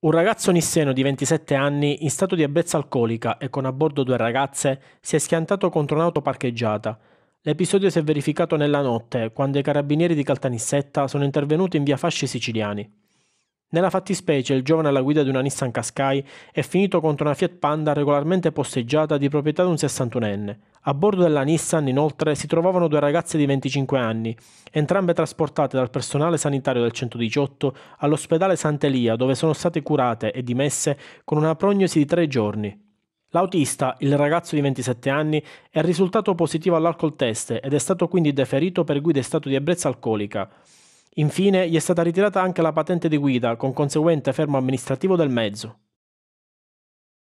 Un ragazzo nisseno di 27 anni, in stato di ebbrezza alcolica e con a bordo due ragazze, si è schiantato contro un'auto parcheggiata. L'episodio si è verificato nella notte, quando i carabinieri di Caltanissetta sono intervenuti in via Fasci Siciliani. Nella fattispecie, il giovane alla guida di una Nissan Qashqai è finito contro una Fiat Panda regolarmente posteggiata di proprietà di un 61enne. A bordo della Nissan, inoltre, si trovavano due ragazze di 25 anni, entrambe trasportate dal personale sanitario del 118 all'ospedale Sant'Elia, dove sono state curate e dimesse con una prognosi di tre giorni. L'autista, il ragazzo di 27 anni, è risultato positivo all'alcol test ed è stato quindi deferito per guida in stato di ebbrezza alcolica. Infine gli è stata ritirata anche la patente di guida con conseguente fermo amministrativo del mezzo.